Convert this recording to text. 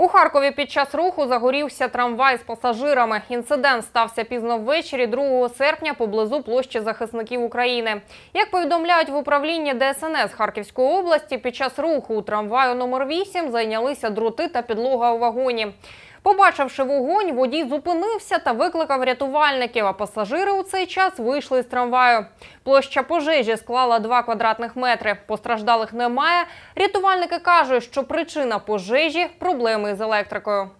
У Харкові під час руху загорівся трамвай з пасажирами. Інцидент стався пізно ввечері 2 серпня поблизу площі захисників України. Як повідомляють в управлінні ДСНС Харківської області, під час руху у трамваю номер 8 зайнялися дроти та підлога у вагоні. Побачивши вогонь, водій зупинився та викликав рятувальників. А пасажири у цей час вийшли з трамваю. Площа пожежі склала 2 квадратних метри. Постраждалих немає. Рятувальники кажуть, що причина пожежі проблеми з електрикою.